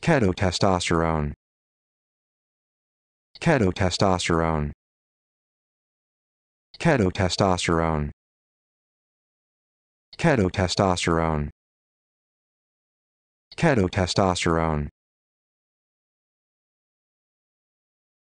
Ketotestosterone. Ketotestosterone. Ketotestosterone. Ketotestosterone. Ketotestosterone.